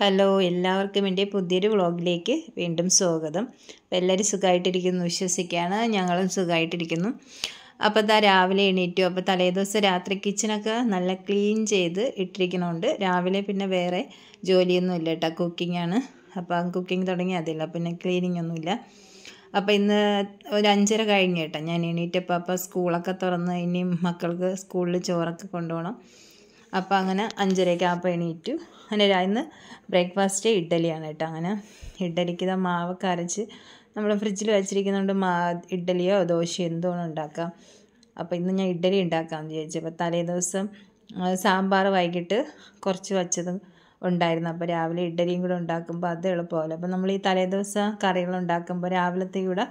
hello എല്ലാവർക്കും എൻ്റെ പുതിയൊരു വ്ളോഗിലേക്ക് വീണ്ടും സ്വാഗതം അപ്പോൾ എല്ലാവരും സുഖമായിട്ടിരിക്കുന്നു വിശ്വസിക്കുകയാണ് ഞങ്ങളും സുഖമായിട്ടിരിക്കുന്നു അപ്പോൾ ഇതാ രാവിലെ എണീറ്റു അപ്പോൾ തലേദിവസം രാത്രി കിച്ചണൊക്കെ നല്ല ക്ലീൻ ചെയ്ത് ഇട്ടിരിക്കണമുണ്ട് രാവിലെ പിന്നെ വേറെ ജോലിയൊന്നും ഇല്ല കേട്ടോ കുക്കിങ്ങാണ് അപ്പം കുക്കിംഗ് തുടങ്ങി അതില്ല പിന്നെ ക്ലീനിങ് ഒന്നുമില്ല അപ്പോൾ ഇന്ന് ഒരു അഞ്ചര കഴിഞ്ഞ് കേട്ടോ ഞാൻ എണീറ്റപ്പോൾ അപ്പോൾ സ്കൂളൊക്കെ തുറന്ന് ഇനിയും മക്കൾക്ക് സ്കൂളിൽ ചോറൊക്കെ കൊണ്ടുപോകണം അപ്പോൾ അങ്ങനെ അഞ്ചരയ്ക്ക് ആപ്പോൾ എണീറ്റു അങ്ങനെ ഇന്ന് ബ്രേക്ക്ഫാസ്റ്റ് ഇഡ്ഡലിയാണ് കേട്ടോ അങ്ങനെ ഇഡ്ഡലിക്ക് ഇതാ മാവൊക്കെ അരച്ച് നമ്മൾ ഫ്രിഡ്ജിൽ വെച്ചിരിക്കുന്നതുകൊണ്ട് മാ ഇഡ്ഡലിയോ ദോശയോ എന്തോ ഉണ്ടാക്കാം അപ്പോൾ ഇന്ന് ഞാൻ ഇഡ്ഡലി ഉണ്ടാക്കാമെന്ന് വിചാരിച്ചു അപ്പോൾ തലേ ദിവസം സാമ്പാർ വൈകിട്ട് കുറച്ച് വച്ചതും ഉണ്ടായിരുന്നു അപ്പോൾ രാവിലെ ഇഡ്ഡലിയും കൂടെ ഉണ്ടാക്കുമ്പോൾ അത് എളുപ്പമല്ല അപ്പോൾ നമ്മൾ ഈ തലേ ദിവസം കറികൾ ഉണ്ടാക്കുമ്പോൾ രാവിലത്തെ കൂടെ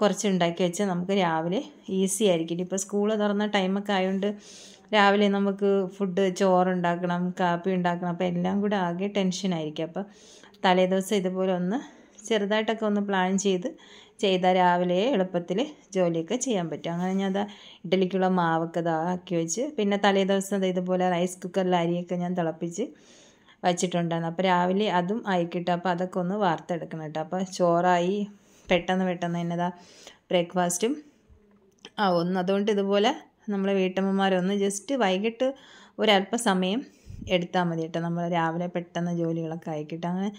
കുറച്ച് ഉണ്ടാക്കി വെച്ചാൽ നമുക്ക് രാവിലെ ഈസി ആയിരിക്കും ഇപ്പോൾ സ്കൂൾ തുറന്ന ടൈമൊക്കെ ആയതുകൊണ്ട് രാവിലെ നമുക്ക് ഫുഡ് ചോറുണ്ടാക്കണം കാപ്പി ഉണ്ടാക്കണം അപ്പോൾ എല്ലാം കൂടെ ആകെ ടെൻഷനായിരിക്കും അപ്പോൾ തലേദിവസം ഇതുപോലെ ഒന്ന് ചെറുതായിട്ടൊക്കെ ഒന്ന് പ്ലാൻ ചെയ്ത് ചെയ്താൽ രാവിലെ എളുപ്പത്തിൽ ജോലിയൊക്കെ ചെയ്യാൻ പറ്റും അങ്ങനെ ഞാൻ അതാ ഇഡലിക്കുള്ള മാവൊക്കെ ഇതാക്കി വെച്ച് പിന്നെ തലേദിവസം ഇതുപോലെ റൈസ് കുക്കറിൽ അരിയൊക്കെ ഞാൻ തിളപ്പിച്ച് വച്ചിട്ടുണ്ടായിരുന്നു അപ്പോൾ രാവിലെ അതും ആയിക്കിട്ടും അപ്പോൾ അതൊക്കെ ഒന്ന് വാർത്തെടുക്കണം കേട്ടോ അപ്പോൾ ചോറായി പെട്ടെന്ന് പെട്ടെന്ന് എന്നതാ ബ്രേക്ക്ഫാസ്റ്റും ആ ഒന്ന് അതുകൊണ്ട് ഇതുപോലെ നമ്മളെ വീട്ടമ്മമാരൊന്ന് ജസ്റ്റ് വൈകിട്ട് ഒരല്പസമയം എടുത്താൽ മതി കേട്ടോ നമ്മൾ രാവിലെ പെട്ടെന്ന് ജോലികളൊക്കെ ആയിക്കിട്ട് അങ്ങനെ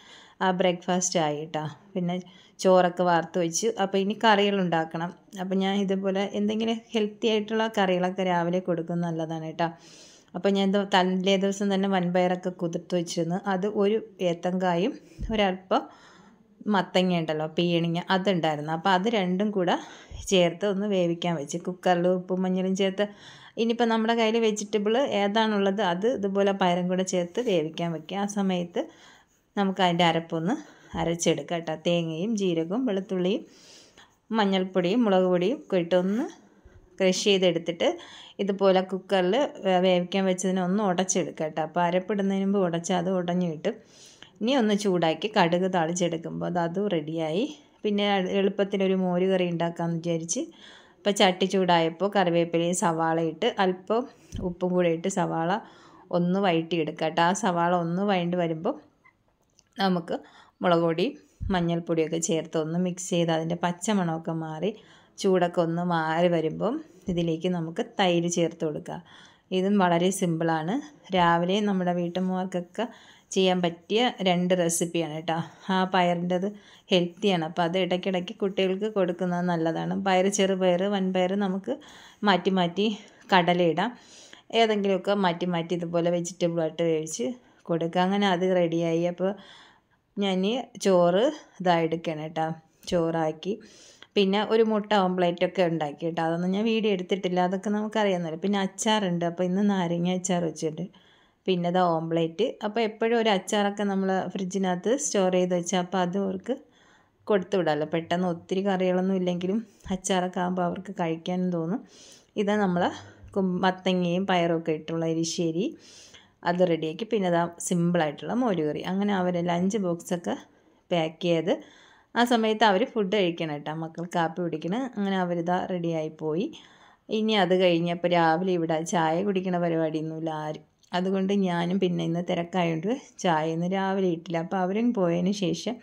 ആ ബ്രേക്ക്ഫാസ്റ്റ് ആയിട്ടാ പിന്നെ ചോറൊക്കെ വാർത്ത് വെച്ച് അപ്പോൾ ഇനി കറികൾ ഉണ്ടാക്കണം അപ്പോൾ ഞാൻ ഇതുപോലെ എന്തെങ്കിലും ഹെൽത്തി ആയിട്ടുള്ള കറികളൊക്കെ രാവിലെ കൊടുക്കുന്നത് നല്ലതാണ് കേട്ടോ അപ്പോൾ ഞാൻ തലേ ദിവസം തന്നെ വൻപയറൊക്കെ കുതിർത്ത് വെച്ചിരുന്നു അത് ഒരു ഏത്തങ്കായും ഒരല്പം മത്തങ്ങ ഉണ്ടല്ലോ പീണിങ്ങ അതുണ്ടായിരുന്നു അപ്പോൾ അത് രണ്ടും കൂടെ ചേർത്ത് ഒന്ന് വേവിക്കാൻ വെച്ച് കുക്കറിൽ ഉപ്പും മഞ്ഞളും ചേർത്ത് ഇനിയിപ്പോൾ നമ്മുടെ കയ്യിൽ വെജിറ്റബിൾ ഏതാണുള്ളത് അത് ഇതുപോലെ പയറും കൂടെ ചേർത്ത് വേവിക്കാൻ വെക്കുക ആ സമയത്ത് നമുക്ക് അതിൻ്റെ അരപ്പൊന്ന് അരച്ചെടുക്കാം കേട്ടോ തേങ്ങയും ജീരകവും വെളുത്തുള്ളിയും മഞ്ഞൾപ്പൊടിയും മുളക് പൊടിയും കൊയിട്ടൊന്ന് ക്രഷ് ചെയ്തെടുത്തിട്ട് ഇതുപോലെ കുക്കറിൽ വേവിക്കാൻ വെച്ചതിനൊന്ന് ഒന്ന് ഉടച്ചെടുക്കാം കേട്ടോ അപ്പോൾ അരപ്പിടുന്നതിന് മുമ്പ് ഉടച്ചാൽ അത് ഉടഞ്ഞു കിട്ടും ഇനി ഒന്ന് ചൂടാക്കി കടുക് താളിച്ചെടുക്കുമ്പോൾ അത് അതും റെഡിയായി പിന്നെ എളുപ്പത്തിനൊരു മോര് കറി ഉണ്ടാക്കാമെന്ന് വിചാരിച്ച് ഇപ്പം ചട്ടി ചൂടായപ്പോൾ കറിവേപ്പിലയും സവാള ഇട്ട് അല്പം ഉപ്പും കൂടെ ഇട്ട് സവാള ഒന്ന് വഴറ്റിയെടുക്കുക കേട്ടോ ആ സവാള ഒന്ന് വഴണ്ട് വരുമ്പോൾ നമുക്ക് മുളക് പൊടി മഞ്ഞൾപ്പൊടിയൊക്കെ ചേർത്ത് ഒന്ന് മിക്സ് ചെയ്ത് അതിൻ്റെ പച്ചമണമൊക്കെ മാറി ചൂടൊക്കെ ഒന്ന് മാറി വരുമ്പം ഇതിലേക്ക് നമുക്ക് തൈര് ചേർത്ത് കൊടുക്കുക ഇതും വളരെ സിമ്പിളാണ് രാവിലെ നമ്മുടെ വീട്ടമ്മമാർക്കൊക്കെ ചെയ്യാൻ പറ്റിയ രണ്ട് റെസിപ്പിയാണ് കേട്ടോ ആ പയറിൻ്റെത് ഹെൽത്തിയാണ് അപ്പോൾ അത് ഇടയ്ക്കിടയ്ക്ക് കുട്ടികൾക്ക് കൊടുക്കുന്നത് നല്ലതാണ് പയർ ചെറുപയർ വൻപയർ നമുക്ക് മാറ്റി മാറ്റി കടലയിടാം ഏതെങ്കിലുമൊക്കെ മാറ്റി മാറ്റി ഇതുപോലെ വെജിറ്റബിളായിട്ട് കഴിച്ച് കൊടുക്കുക അങ്ങനെ അത് റെഡിയായി അപ്പോൾ ഞാൻ ചോറ് ഇതായെടുക്കണം കേട്ടോ ചോറാക്കി പിന്നെ ഒരു മുട്ട ഓംപ്ലേറ്റ് ഒക്കെ ഉണ്ടാക്കി കേട്ടോ അതൊന്നും ഞാൻ വീഡിയോ എടുത്തിട്ടില്ല അതൊക്കെ നമുക്കറിയാമെന്നല്ലോ പിന്നെ അച്ചാറുണ്ട് അപ്പോൾ ഇന്ന് നാരങ്ങ അച്ചാർ വെച്ചിട്ടുണ്ട് പിന്നെ ദ ഓംപ്ലേറ്റ് അപ്പോൾ എപ്പോഴും ഒരു അച്ചാറൊക്കെ നമ്മൾ ഫ്രിഡ്ജിനകത്ത് സ്റ്റോർ ചെയ്ത് വെച്ചാൽ അപ്പോൾ അത് അവർക്ക് കൊടുത്തു വിടാമല്ലോ പെട്ടെന്ന് ഒത്തിരി കറികളൊന്നും ഇല്ലെങ്കിലും അച്ചാറൊക്കെ ആകുമ്പോൾ അവർക്ക് കഴിക്കാനും തോന്നും ഇത് നമ്മൾ മത്തങ്ങയും പയറൊക്കെ ഇട്ടുള്ള എരിശ്ശേരി അത് റെഡിയാക്കി പിന്നെ അതാ സിമ്പിളായിട്ടുള്ള മോരുകറി അങ്ങനെ അവരെ ലഞ്ച് ബോക്സൊക്കെ പാക്ക് ചെയ്ത് ആ സമയത്ത് അവർ ഫുഡ് കഴിക്കണം കേട്ടോ മക്കൾ കാപ്പി കുടിക്കണം അങ്ങനെ അവരിതാ റെഡിയായി പോയി ഇനി അത് കഴിഞ്ഞപ്പോൾ രാവിലെ ഇവിടെ ചായ കുടിക്കണ പരിപാടിയൊന്നുമില്ല ആരും അതുകൊണ്ട് ഞാനും പിന്നെ ഇന്ന് തിരക്കായതുകൊണ്ട് ചായ ഇന്ന് രാവിലെ ഇട്ടില്ല അപ്പോൾ അവരും പോയതിന് ശേഷം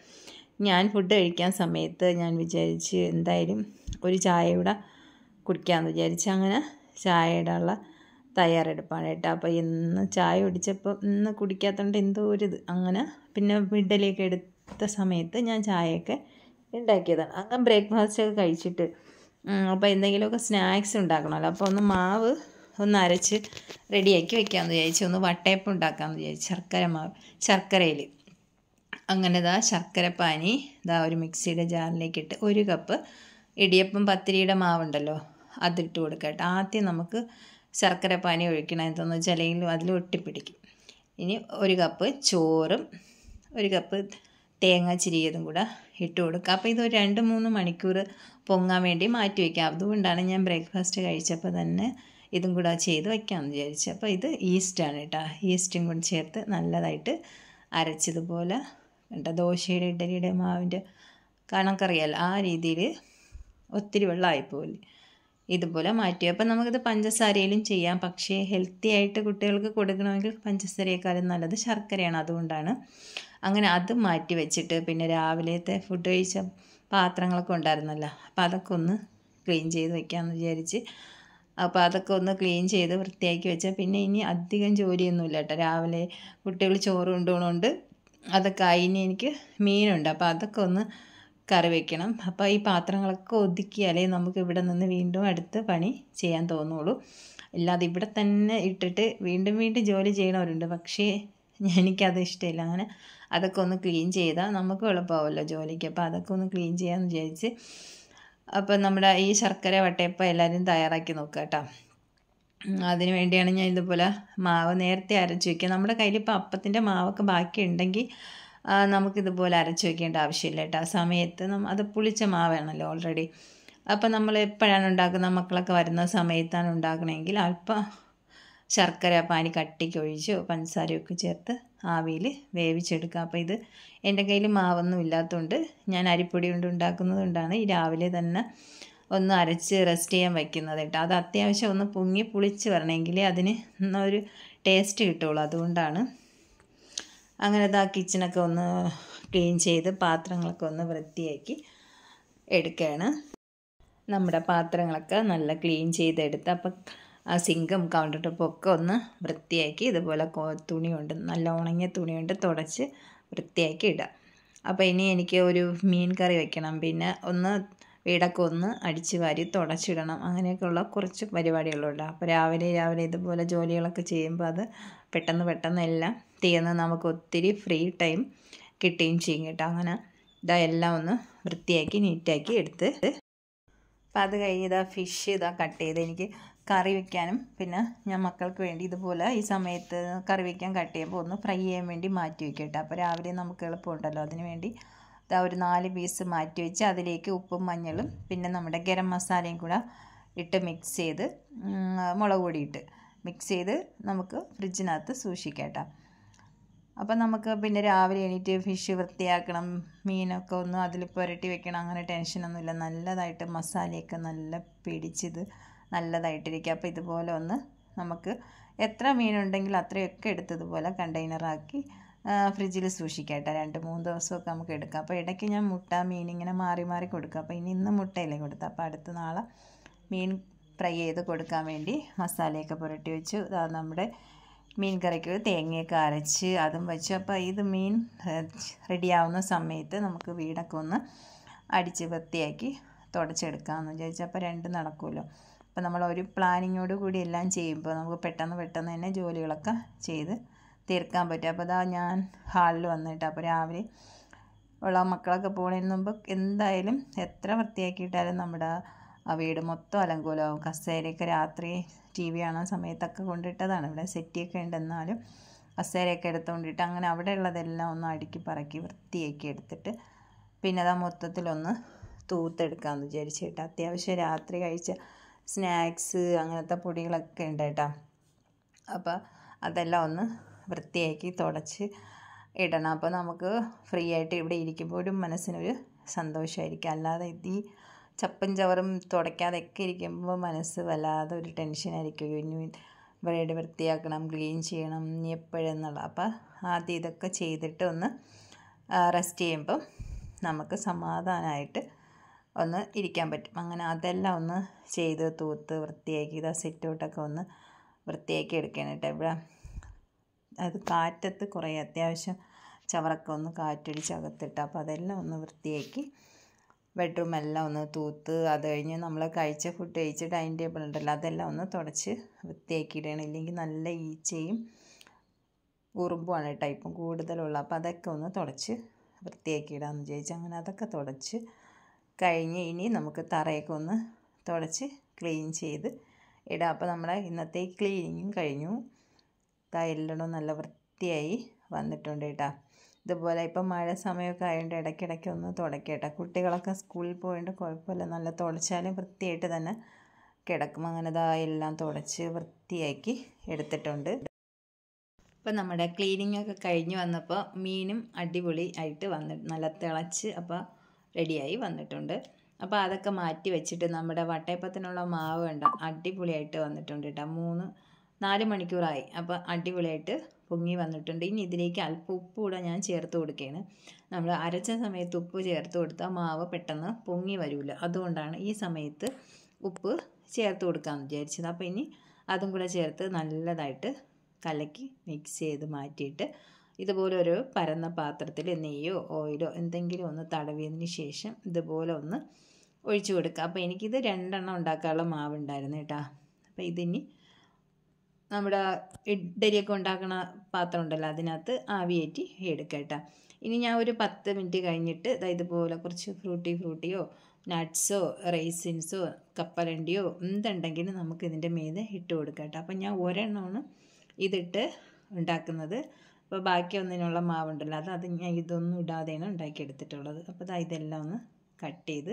ഞാൻ ഫുഡ് കഴിക്കാൻ സമയത്ത് ഞാൻ വിചാരിച്ച് എന്തായാലും ഒരു ചായ ഇവിടെ കുടിക്കാമെന്ന് വിചാരിച്ച് അങ്ങനെ ചായയുടെ തയ്യാറെടുപ്പാണ് കേട്ടോ അപ്പോൾ ഇന്ന് ചായ കുടിച്ചപ്പോൾ ഇന്ന് കുടിക്കാത്തതുകൊണ്ട് എന്തോ ഒരു ഇത് അങ്ങനെ പിന്നെ വിഡലിയൊക്കെ എടുത്ത സമയത്ത് ഞാൻ ചായയൊക്കെ ഉണ്ടാക്കിയതാണ് അങ്ങനെ ബ്രേക്ക്ഫാസ്റ്റ് ഒക്കെ കഴിച്ചിട്ട് അപ്പോൾ എന്തെങ്കിലുമൊക്കെ സ്നാക്സ് ഉണ്ടാക്കണമല്ലോ അപ്പോൾ ഒന്ന് മാവ് ഒന്ന് അരച്ച് റെഡിയാക്കി വെക്കാമെന്ന് വിചാരിച്ചു ഒന്ന് വട്ടയപ്പം ഉണ്ടാക്കാമെന്ന് വിചാരിച്ചു ശർക്കര മാവ് ശർക്കരയിൽ അങ്ങനെ ഇതാ ശർക്കര പാനി ഇതാ ഒരു മിക്സിയുടെ ജാറിലേക്ക് ഇട്ട് ഒരു കപ്പ് ഇടിയപ്പം പത്തിരിയുടെ മാവുണ്ടല്ലോ അതിട്ട് കൊടുക്കട്ടെ ആദ്യം നമുക്ക് ശർക്കര പാനി ഒഴിക്കണം എന്തെന്ന് വെച്ചാൽ അല്ലെങ്കിൽ അതിൽ ഒട്ടിപ്പിടിക്കും ഇനി ഒരു കപ്പ് ചോറും ഒരു കപ്പ് തേങ്ങ ചിരിയതും കൂടെ ഇട്ട് കൊടുക്കുക അപ്പോൾ ഇതൊരു രണ്ട് മൂന്ന് മണിക്കൂർ പൊങ്ങാൻ വേണ്ടി മാറ്റി വയ്ക്കുക അതുകൊണ്ടാണ് ഞാൻ ബ്രേക്ക്ഫാസ്റ്റ് കഴിച്ചപ്പോൾ തന്നെ ഇതും കൂടെ ചെയ്ത് വയ്ക്കാമെന്ന് വിചാരിച്ചു അപ്പോൾ ഇത് ഈസ്റ്റാണ് കേട്ടോ ഈസ്റ്റും കൂടി ചേർത്ത് നല്ലതായിട്ട് അരച്ചതുപോലെ കേട്ടോ ദോശയുടെ ഇഡലിയുടെ മാവിൻ്റെ കണക്കറിയാലോ ആ രീതിയിൽ ഒത്തിരി വെള്ളമായി പോലെ ഇതുപോലെ മാറ്റി അപ്പോൾ നമുക്കിത് പഞ്ചസാരയിലും ചെയ്യാം പക്ഷേ ഹെൽത്തി ആയിട്ട് കുട്ടികൾക്ക് കൊടുക്കണമെങ്കിൽ പഞ്ചസാരയെക്കാളും നല്ലത് ശർക്കരയാണ് അതുകൊണ്ടാണ് അങ്ങനെ അത് മാറ്റി വെച്ചിട്ട് പിന്നെ രാവിലത്തെ ഫുഡ് കഴിച്ച പാത്രങ്ങളൊക്കെ ഉണ്ടായിരുന്നല്ലോ അപ്പോൾ അതൊക്കെ ഒന്ന് ക്ലീൻ ചെയ്ത് വയ്ക്കാമെന്ന് വിചാരിച്ച് അപ്പോൾ അതൊക്കെ ഒന്ന് ക്ലീൻ ചെയ്ത് വൃത്തിയാക്കി വെച്ചാൽ പിന്നെ ഇനി അധികം ജോലിയൊന്നുമില്ല കേട്ടോ രാവിലെ കുട്ടികൾ ചോറ് കൊണ്ടുപോകണുണ്ട് അതൊക്കെ അതിന് എനിക്ക് മീനുണ്ട് അപ്പോൾ അതൊക്കെ ഒന്ന് കറി വയ്ക്കണം അപ്പോൾ ഈ പാത്രങ്ങളൊക്കെ ഒതുക്കിയാലേ നമുക്ക് ഇവിടെ നിന്ന് വീണ്ടും അടുത്ത് പണി ചെയ്യാൻ തോന്നുള്ളൂ അല്ലാതെ ഇവിടെ തന്നെ ഇട്ടിട്ട് വീണ്ടും വീണ്ടും ജോലി ചെയ്യണവരുണ്ട് പക്ഷേ എനിക്കത് ഇഷ്ടമില്ല അങ്ങനെ അതൊക്കെ ഒന്ന് ക്ലീൻ ചെയ്താൽ നമുക്ക് എളുപ്പമാവുമല്ലോ ജോലിക്ക് അപ്പോൾ അതൊക്കെ ഒന്ന് ക്ലീൻ ചെയ്യാമെന്ന് വിചാരിച്ച് അപ്പം നമ്മുടെ ഈ ശർക്കര വട്ടയപ്പം എല്ലാവരും തയ്യാറാക്കി നോക്കുക കേട്ടോ അതിന് വേണ്ടിയാണ് ഞാൻ ഇതുപോലെ മാവ് നേരത്തെ അരച്ച് വയ്ക്കുക നമ്മുടെ കയ്യിലിപ്പോൾ അപ്പത്തിൻ്റെ മാവൊക്കെ ബാക്കി ഉണ്ടെങ്കിൽ നമുക്കിതുപോലെ അരച്ച് വയ്ക്കേണ്ട ആവശ്യമില്ല കേട്ടോ ആ സമയത്ത് അത് പുളിച്ച മാവാണല്ലോ ഓൾറെഡി അപ്പം നമ്മൾ എപ്പോഴാണ് ഉണ്ടാക്കുന്ന മക്കളൊക്കെ വരുന്ന സമയത്താണ് ഉണ്ടാക്കണമെങ്കിൽ അല്പം ശർക്കര പാനി കട്ടിക്കൊഴിച്ച് പഞ്ചസാരയൊക്കെ ചേർത്ത് ആവിയിൽ വേവിച്ചെടുക്കുക അപ്പോൾ ഇത് എൻ്റെ കയ്യിൽ മാവൊന്നും ഇല്ലാത്തതുകൊണ്ട് ഞാൻ അരിപ്പൊടി കൊണ്ട് ഉണ്ടാക്കുന്നതുകൊണ്ടാണ് ഈ രാവിലെ തന്നെ ഒന്ന് അരച്ച് റെസ്റ്റ് ചെയ്യാൻ വയ്ക്കുന്നത് കേട്ടോ അത് അത്യാവശ്യം ഒന്ന് പൊങ്ങി പുളിച്ച് വരണമെങ്കിൽ അതിന് ഒരു ടേസ്റ്റ് കിട്ടുള്ളൂ അതുകൊണ്ടാണ് അങ്ങനെ അത് ആ കിച്ചണൊക്കെ ഒന്ന് ക്ലീൻ ചെയ്ത് പാത്രങ്ങളൊക്കെ ഒന്ന് വൃത്തിയാക്കി എടുക്കുകയാണ് നമ്മുടെ പാത്രങ്ങളൊക്കെ നല്ല ക്ലീൻ ചെയ്തെടുത്ത് അപ്പം ആ സിങ്കും കൗണ്ടർ ടോപ്പും ഒക്കെ ഒന്ന് വൃത്തിയാക്കി ഇതുപോലെ തുണി കൊണ്ട് നല്ല ഉണങ്ങിയ തുണി കൊണ്ട് തുടച്ച് വൃത്തിയാക്കി ഇടുക അപ്പോൾ ഇനി എനിക്ക് ഒരു മീൻ കറി വെക്കണം പിന്നെ ഒന്ന് വീടൊക്കെ ഒന്ന് അടിച്ച് വാരി തുടച്ചിടണം അങ്ങനെയൊക്കെയുള്ള കുറച്ച് പരിപാടികളുണ്ട് അപ്പോൾ രാവിലെ രാവിലെ ഇതുപോലെ ജോലികളൊക്കെ ചെയ്യുമ്പോൾ അത് പെട്ടെന്ന് പെട്ടെന്ന് എല്ലാം തീർന്ന് നമുക്ക് ഒത്തിരി ഫ്രീ ടൈം കിട്ടുകയും ചെയ്യും കേട്ടോ അങ്ങനെ ഇതെല്ലാം എല്ലാം ഒന്ന് വൃത്തിയാക്കി നീറ്റാക്കി എടുത്ത് അപ്പം അത് കഴിഞ്ഞ് ഇതാ ഫിഷ് ഇതാ കട്ട് ചെയ്ത് എനിക്ക് കറി വെക്കാനും പിന്നെ ഞാൻ മക്കൾക്ക് വേണ്ടി ഇതുപോലെ ഈ സമയത്ത് കറി വെക്കാൻ കട്ട് ചെയ്യുമ്പോൾ ഒന്ന് ഫ്രൈ ചെയ്യാൻ വേണ്ടി മാറ്റി വയ്ക്കട്ടെ അപ്പോൾ രാവിലെ നമുക്ക് എളുപ്പമുണ്ടല്ലോ അതിന് വേണ്ടി ഇതാ ഒരു നാല് പീസ് മാറ്റി വെച്ച് അതിലേക്ക് ഉപ്പും മഞ്ഞളും പിന്നെ നമ്മുടെ ഗരം മസാലയും കൂടെ ഇട്ട് മിക്സ് ചെയ്ത് മുളക് പൊടി ഇട്ട് മിക്സ് ചെയ്ത് നമുക്ക് ഫ്രിഡ്ജിനകത്ത് സൂക്ഷിക്കട്ടെ അപ്പം നമുക്ക് പിന്നെ രാവിലെ എണീറ്റ് ഫിഷ് വൃത്തിയാക്കണം മീനൊക്കെ ഒന്ന് അതിൽ പുരട്ടി വെക്കണം അങ്ങനെ ടെൻഷനൊന്നുമില്ല നല്ലതായിട്ട് മസാലയൊക്കെ നല്ല പിടിച്ചിത് നല്ലതായിട്ടിരിക്കുക അപ്പോൾ ഇതുപോലെ ഒന്ന് നമുക്ക് എത്ര മീനുണ്ടെങ്കിൽ അത്രയൊക്കെ എടുത്തതുപോലെ കണ്ടെയ്നറാക്കി ഫ്രിഡ്ജിൽ സൂക്ഷിക്കാം കേട്ടോ രണ്ട് മൂന്ന് ദിവസമൊക്കെ നമുക്ക് എടുക്കാം അപ്പോൾ ഇടയ്ക്ക് ഞാൻ മുട്ട മീൻ ഇങ്ങനെ മാറി മാറി കൊടുക്കുക അപ്പോൾ ഇനി ഇന്ന് മുട്ടയില്ലേ കൊടുത്തത് അപ്പോൾ അടുത്ത നാളെ മീൻ ഫ്രൈ ചെയ്ത് കൊടുക്കാൻ വേണ്ടി മസാലയൊക്കെ പുരട്ടി വെച്ചു നമ്മുടെ മീൻ കറിക്ക് തേങ്ങയൊക്കെ അരച്ച് അതും വെച്ചു അപ്പോൾ ഇത് മീൻ റെഡിയാവുന്ന സമയത്ത് നമുക്ക് വീടൊക്കെ ഒന്ന് അടിച്ച് വൃത്തിയാക്കി തുടച്ചെടുക്കാമെന്ന് വിചാരിച്ചു അപ്പോൾ രണ്ട് നടക്കുമല്ലോ അപ്പോൾ നമ്മൾ ഒരു പ്ലാനിങ്ങോട് കൂടി എല്ലാം ചെയ്യുമ്പോൾ നമുക്ക് പെട്ടെന്ന് പെട്ടെന്ന് തന്നെ ജോലികളൊക്കെ ചെയ്ത് തീർക്കാൻ പറ്റും അപ്പോൾ അതാ ഞാൻ ഹാളിൽ വന്നിട്ട് അപ്പോൾ രാവിലെ ഉള്ള മക്കളൊക്കെ പോകുന്നതിന് മുമ്പ് എന്തായാലും എത്ര വൃത്തിയാക്കിയിട്ടാലും നമ്മുടെ ആ വീട് മൊത്തം അലങ്കൂലമാവും കസേരയൊക്കെ രാത്രി ടി വി കാണാൻ സമയത്തൊക്കെ കൊണ്ടിട്ടതാണ് ഇവിടെ സെറ്റിയൊക്കെ ഉണ്ടെന്നാലും കസേരയൊക്കെ എടുത്തുകൊണ്ടിട്ട് അങ്ങനെ അവിടെ ഉള്ളതെല്ലാം ഒന്ന് അടുക്കി പറക്കി വൃത്തിയാക്കി എടുത്തിട്ട് പിന്നെ അതാ മൊത്തത്തിലൊന്ന് തൂത്തെടുക്കാമെന്ന് വിചാരിച്ചിട്ട് അത്യാവശ്യം രാത്രി കഴിച്ച സ്നാക്സ് അങ്ങനത്തെ പൊടികളൊക്കെ ഉണ്ട് കേട്ടോ അപ്പോൾ അതെല്ലാം ഒന്ന് വൃത്തിയാക്കി തുടച്ച് ഇടണം അപ്പോൾ നമുക്ക് ഫ്രീ ആയിട്ട് ഇവിടെ ഇരിക്കുമ്പോൾ ഒരു മനസ്സിനൊരു സന്തോഷമായിരിക്കും അല്ലാതെ ഈ ചപ്പും ചവറും തുടയ്ക്കാതെയൊക്കെ ഇരിക്കുമ്പോൾ മനസ്സ് വല്ലാതെ ഒരു ടെൻഷനായിരിക്കും ഇനി ബ്രേഡ് വൃത്തിയാക്കണം ക്ലീൻ ചെയ്യണം ഇനി എപ്പോഴെന്നുള്ള അപ്പോൾ ആദ്യം ഇതൊക്കെ ചെയ്തിട്ട് ഒന്ന് റെസ്റ്റ് ചെയ്യുമ്പം നമുക്ക് സമാധാനമായിട്ട് ഒന്ന് ഇരിക്കാൻ പറ്റും അങ്ങനെ അതെല്ലാം ഒന്ന് ചെയ്ത് തൂത്ത് വൃത്തിയാക്കി ഇതാ സിറ്റ് ഒന്ന് വൃത്തിയാക്കി എടുക്കാനായിട്ട് ഇവിടെ അത് കാറ്റത്ത് കുറേ അത്യാവശ്യം ചവറൊക്കെ ഒന്ന് കാറ്റടിച്ച് അകത്തിട്ട് അപ്പോൾ അതെല്ലാം ഒന്ന് വൃത്തിയാക്കി ബെഡ്റൂം എല്ലാം ഒന്ന് തൂത്ത് അത് കഴിഞ്ഞ് നമ്മൾ കഴിച്ച ഫുഡ് കഴിച്ച് ഡൈനിങ് ടേബിൾ ഉണ്ടല്ലോ അതെല്ലാം ഒന്ന് തുടച്ച് വൃത്തിയാക്കി ഇടണം ഇല്ലെങ്കിൽ നല്ല ഈച്ചയും ഉറുമ്പുമാണ് ടൈപ്പും കൂടുതലുള്ള അപ്പോൾ അതൊക്കെ ഒന്ന് തുടച്ച് വൃത്തിയാക്കി ഇടാമെന്ന് വിചാരിച്ചു അങ്ങനെ അതൊക്കെ തുടച്ച് കഴിഞ്ഞ് ഇനി നമുക്ക് തറയൊക്കെ ഒന്ന് തുടച്ച് ക്ലീൻ ചെയ്ത് ഇടാം അപ്പോൾ നമ്മുടെ ഇന്നത്തെ ക്ലീനിങ്ങും കഴിഞ്ഞു ടൈലിടണം നല്ല വൃത്തിയായി വന്നിട്ടുണ്ട് കേട്ടോ ഇതുപോലെ ഇപ്പം മഴ സമയമൊക്കെ ആയതുകൊണ്ട് ഇടയ്ക്കിടയ്ക്ക് ഒന്ന് തുടക്കട്ടെ കുട്ടികളൊക്കെ സ്കൂളിൽ പോയതുകൊണ്ട് കുഴപ്പമില്ല നല്ല തുടച്ചാലും വൃത്തിയായിട്ട് തന്നെ കിടക്കും അങ്ങനെ ഇതാ തുടച്ച് വൃത്തിയാക്കി എടുത്തിട്ടുണ്ട് അപ്പോൾ നമ്മുടെ ക്ലീനിങ്ങൊക്കെ കഴിഞ്ഞ് വന്നപ്പോൾ മീനും അടിപൊളി ആയിട്ട് വന്നിട്ട് നല്ല തിളച്ച് അപ്പോൾ റെഡിയായി വന്നിട്ടുണ്ട് അപ്പോൾ അതൊക്കെ മാറ്റി വെച്ചിട്ട് നമ്മുടെ വട്ടയപ്പത്തിനുള്ള മാവ് വേണ്ട അടിപൊളിയായിട്ട് വന്നിട്ടുണ്ട് കേട്ടോ മൂന്ന് നാല് മണിക്കൂറായി അപ്പോൾ അടിപൊളിയായിട്ട് പൊങ്ങി വന്നിട്ടുണ്ട് ഇനി ഇതിലേക്ക് അല്പം ഉപ്പ് കൂടെ ഞാൻ ചേർത്ത് കൊടുക്കുകയാണ് നമ്മൾ അരച്ച സമയത്ത് ഉപ്പ് ചേർത്ത് കൊടുത്താൽ മാവ് പെട്ടെന്ന് പൊങ്ങി വരില്ല അതുകൊണ്ടാണ് ഈ സമയത്ത് ഉപ്പ് ചേർത്ത് കൊടുക്കാമെന്ന് വിചാരിച്ചത് അപ്പോൾ ഇനി അതും കൂടെ ചേർത്ത് നല്ലതായിട്ട് കലക്കി മിക്സ് ചെയ്ത് മാറ്റിയിട്ട് ഇതുപോലെ ഒരു പരന്ന പാത്രത്തിൽ നെയ്യോ ഓയിലോ എന്തെങ്കിലും ഒന്ന് തടവിയതിന് ശേഷം ഇതുപോലെ ഒന്ന് ഒഴിച്ചു കൊടുക്കുക അപ്പോൾ എനിക്കിത് രണ്ടെണ്ണം ഉണ്ടാക്കാനുള്ള മാവുണ്ടായിരുന്നു കേട്ടോ അപ്പോൾ ഇതിനി നമ്മുടെ ഇഡ്ഡലിയൊക്കെ ഉണ്ടാക്കുന്ന പാത്രം ഉണ്ടല്ലോ അതിനകത്ത് ആവിയേറ്റി എടുക്കുക കേട്ടോ ഇനി ഞാൻ ഒരു പത്ത് മിനിറ്റ് കഴിഞ്ഞിട്ട് ഇതുപോലെ കുറച്ച് ഫ്രൂട്ടി ഫ്രൂട്ടിയോ നട്ട്സോ റൈസിൻസോ കപ്പലണ്ടിയോ എന്തുണ്ടെങ്കിലും നമുക്ക് ഇതിൻ്റെ മീതെ ഇട്ട് കൊടുക്കാം കേട്ടോ അപ്പം ഞാൻ ഒരെണ്ണമാണ് ഇതിട്ട് ഉണ്ടാക്കുന്നത് അപ്പോൾ ബാക്കി ഒന്നിനുള്ള മാവുണ്ടല്ലോ അത് അത് ഞാൻ ഇതൊന്നും ഇടാതെയാണ് ഉണ്ടാക്കിയെടുത്തിട്ടുള്ളത് അപ്പോൾ ദാ ഇതെല്ലാം ഒന്ന് കട്ട് ചെയ്ത്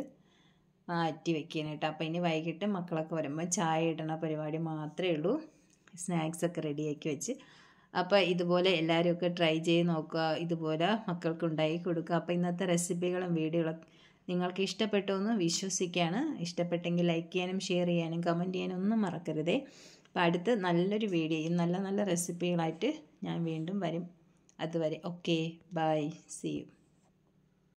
മാറ്റി വെക്കുകയാണ് കേട്ടോ അപ്പോൾ ഇനി വൈകിട്ട് മക്കളൊക്കെ വരുമ്പോൾ ചായ ഇടണ പരിപാടി മാത്രമേ ഉള്ളൂ സ്നാക്സ് ഒക്കെ റെഡിയാക്കി വെച്ച് അപ്പോൾ ഇതുപോലെ ഒക്കെ ട്രൈ ചെയ്ത് നോക്കുക ഇതുപോലെ മക്കൾക്ക് ഉണ്ടാക്കി കൊടുക്കുക അപ്പോൾ ഇന്നത്തെ റെസിപ്പികളും വീഡിയോകളും നിങ്ങൾക്ക് ഇഷ്ടപ്പെട്ടു എന്ന് വിശ്വസിക്കുകയാണ് ഇഷ്ടപ്പെട്ടെങ്കിൽ ലൈക്ക് ചെയ്യാനും ഷെയർ ചെയ്യാനും കമൻറ്റ് ചെയ്യാനും ഒന്നും മറക്കരുതേ അപ്പോൾ അടുത്ത് നല്ലൊരു വീഡിയോയും നല്ല നല്ല റെസിപ്പികളായിട്ട് ഞാൻ വീണ്ടും വരും അതുവരെ ഓക്കെ ബൈ സി യു